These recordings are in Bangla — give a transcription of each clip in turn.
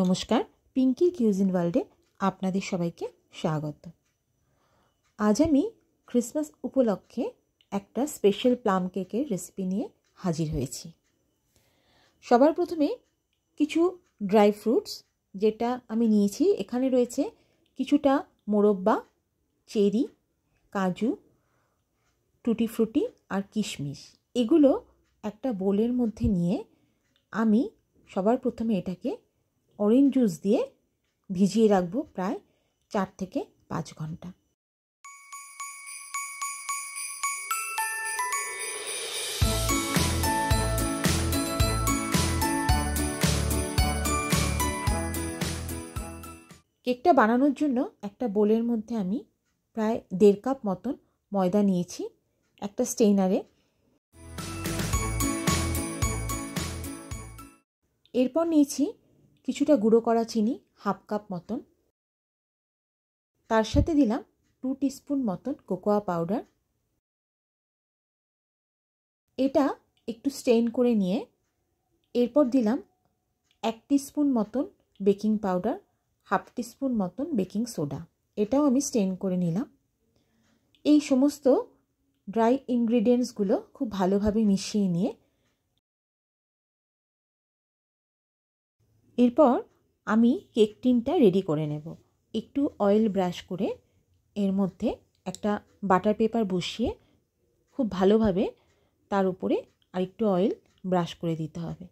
নমস্কার পিঙ্কির কিউজিন ওয়ার্ল্ডে আপনাদের সবাইকে স্বাগত আজ আমি ক্রিসমাস উপলক্ষে একটা স্পেশাল প্লাম কেকের রেসিপি নিয়ে হাজির হয়েছি সবার প্রথমে কিছু ড্রাই ফ্রুটস যেটা আমি নিয়েছি এখানে রয়েছে কিছুটা মোরব্বা চেরি কাজু টুটি ফ্রুটি আর কিশমিশ এগুলো একটা বোলের মধ্যে নিয়ে আমি সবার প্রথমে এটাকে অরেঞ্জ জুস দিয়ে ভিজিয়ে রাখবো প্রায় চার থেকে পাঁচ ঘন্টা কেকটা বানানোর জন্য একটা বোলের মধ্যে আমি প্রায় দেড় কাপ মতন ময়দা নিয়েছি একটা স্টেইনারে এরপর নিয়েছি কিছুটা গুঁড়ো করা চিনি হাফ কাপ মতন তার সাথে দিলাম টু টিস্পুন মতন কোকোয়া পাউডার এটা একটু স্টেন করে নিয়ে এরপর দিলাম এক টিস্পুন মতন বেকিং পাউডার হাফ টিস্পুন মতন বেকিং সোডা এটাও আমি স্টেন করে নিলাম এই সমস্ত ড্রাই ইনগ্রিডিয়েন্টসগুলো খুব ভালোভাবে মিশিয়ে নিয়ে এরপর আমি কেক টিনটা রেডি করে নেব একটু অয়েল ব্রাশ করে এর মধ্যে একটা বাটার পেপার বসিয়ে খুব ভালোভাবে তার উপরে আরেকটু অয়েল ব্রাশ করে দিতে হবে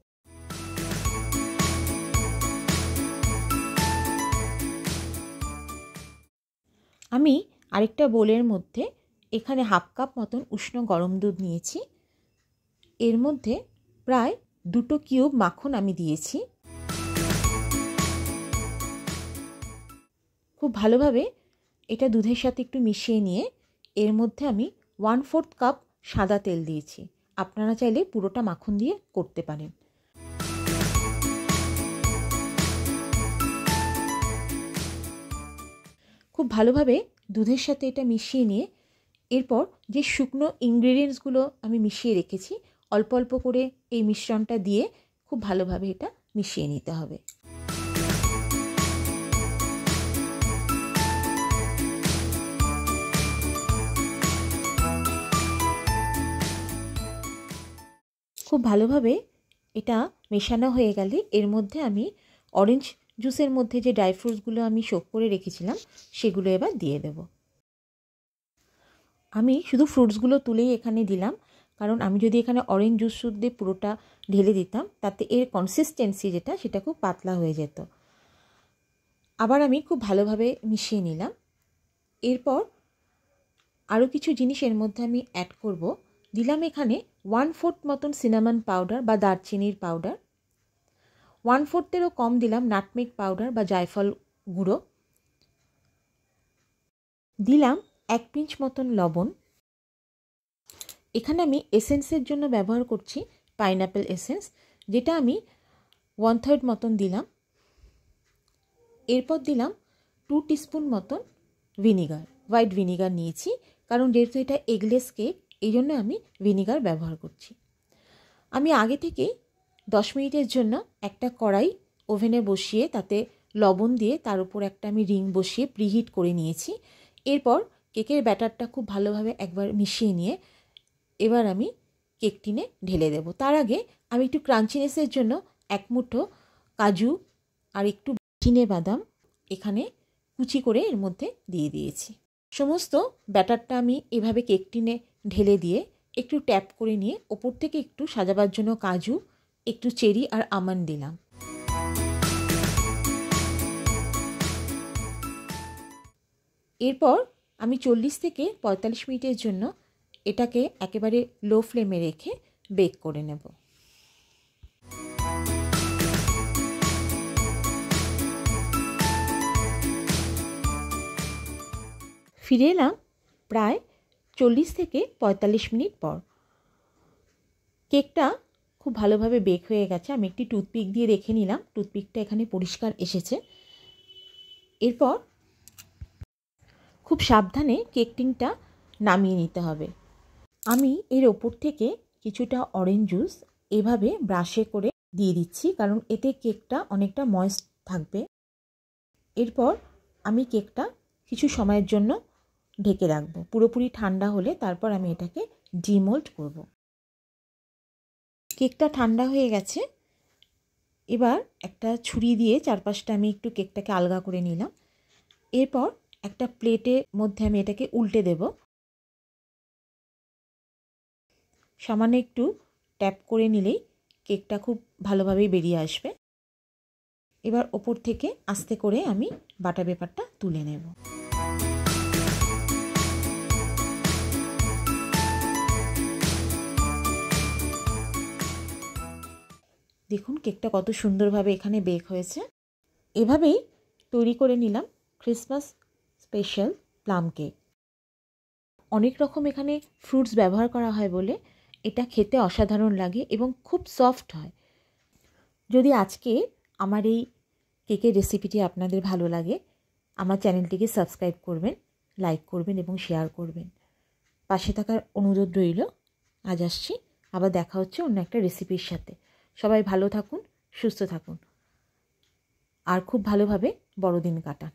আমি আরেকটা বোলের মধ্যে এখানে হাফ কাপ মতন উষ্ণ গরম দুধ নিয়েছি এর মধ্যে প্রায় দুটো কিউব মাখন আমি দিয়েছি খুব ভালোভাবে এটা দুধের সাথে একটু মিশিয়ে নিয়ে এর মধ্যে আমি ওয়ান ফোর্থ কাপ সাদা তেল দিয়েছি আপনারা চাইলে পুরোটা মাখন দিয়ে করতে পারেন খুব ভালোভাবে দুধের সাথে এটা মিশিয়ে নিয়ে এরপর যে শুকনো ইনগ্রেডিয়েন্টসগুলো আমি মিশিয়ে রেখেছি অল্প অল্প করে এই মিশ্রণটা দিয়ে খুব ভালোভাবে এটা মিশিয়ে নিতে হবে খুব ভালোভাবে এটা মেশানো হয়ে গেলে এর মধ্যে আমি অরেঞ্জ জুসের মধ্যে যে ড্রাই ফ্রুটসগুলো আমি শোক করে রেখেছিলাম সেগুলো এবার দিয়ে দেব আমি শুধু ফ্রুটসগুলো তুলেই এখানে দিলাম কারণ আমি যদি এখানে অরেঞ্জ জুস দিয়ে পুরোটা ঢেলে দিতাম তাতে এর কনসিস্টেন্সি যেটা সেটা খুব পাতলা হয়ে যেত আবার আমি খুব ভালোভাবে মিশিয়ে নিলাম এরপর আরও কিছু জিনিস এর মধ্যে আমি অ্যাড করব দিলাম এখানে ওয়ান ফোর্থ মতন সিনামন পাউডার বা দারচিনির পাউডার ওয়ান ফোর্থেরও কম দিলাম নাটমেক পাউডার বা জায়ফল গুঁড়ো দিলাম এক পিঞ্চ মতন লবণ এখানে আমি এসেন্সের জন্য ব্যবহার করছি পাইনঅ্যাপেল এসেন্স যেটা আমি ওয়ান থার্ড মতন দিলাম এরপর দিলাম টু টিস্পুন মতন ভিনিগার হোয়াইট ভিনিগার নিয়েছি কারণ যেহেতু এটা এগলেস কেক এই জন্য আমি ভিনিগার ব্যবহার করছি আমি আগে থেকেই দশ মিনিটের জন্য একটা কড়াই ওভেনে বসিয়ে তাতে লবণ দিয়ে তার উপর একটা আমি রিং বসিয়ে প্রিহিট করে নিয়েছি এরপর কেকের ব্যাটারটা খুব ভালোভাবে একবার মিশিয়ে নিয়ে এবার আমি কেক টিনে ঢেলে দেব তার আগে আমি একটু ক্রাঞ্চিনেসের জন্য এক মুঠো কাজু আর একটু চিনে বাদাম এখানে কুচি করে এর মধ্যে দিয়ে দিয়েছি সমস্ত ব্যাটারটা আমি এভাবে কেক টিনে ঢেলে দিয়ে একটু ট্যাপ করে নিয়ে ওপর থেকে একটু সাজাবার জন্য কাজু একটু চেরি আর আমান দিলাম এরপর আমি চল্লিশ থেকে পঁয়তাল্লিশ মিনিটের জন্য এটাকে একেবারে লো ফ্লেমে রেখে বেক করে নেব ফিরে এলাম প্রায় চল্লিশ থেকে পঁয়তাল্লিশ মিনিট পর কেকটা খুব ভালোভাবে বেক হয়ে গেছে আমি একটি টুথপিক দিয়ে দেখে নিলাম টুথপিকটা এখানে পরিষ্কার এসেছে এরপর খুব সাবধানে কেক টিংটা নামিয়ে নিতে হবে আমি এর ওপর থেকে কিছুটা অরেঞ্জ জুস এভাবে ব্রাশে করে দিয়ে দিচ্ছি কারণ এতে কেকটা অনেকটা ময়েস্ট থাকবে এরপর আমি কেকটা কিছু সময়ের জন্য ঢেকে রাখবো পুরোপুরি ঠান্ডা হলে তারপর আমি এটাকে ডিমোল্ড করব। কেকটা ঠান্ডা হয়ে গেছে এবার একটা ছুরি দিয়ে চারপাশটা আমি একটু কেকটাকে আলগা করে নিলাম এরপর একটা প্লেটের মধ্যে আমি এটাকে উল্টে দেব সামান্য একটু ট্যাপ করে নিলেই কেকটা খুব ভালোভাবেই বেরিয়ে আসবে এবার ওপর থেকে আস্তে করে আমি বাটা পেপারটা তুলে নেব দেখুন কেকটা কত সুন্দরভাবে এখানে বেক হয়েছে এভাবেই তৈরি করে নিলাম ক্রিসমাস স্পেশাল প্লাম কেক অনেক রকম এখানে ফ্রুটস ব্যবহার করা হয় বলে এটা খেতে অসাধারণ লাগে এবং খুব সফট হয় যদি আজকে আমার এই কেকের রেসিপিটি আপনাদের ভালো লাগে আমার চ্যানেলটিকে সাবস্ক্রাইব করবেন লাইক করবেন এবং শেয়ার করবেন পাশে থাকার অনুরোধ রইল আজ আসছি আবার দেখা হচ্ছে অন্য একটা রেসিপির সাথে সবাই ভালো থাকুন সুস্থ থাকুন আর খুব ভালোভাবে বড়দিন কাটান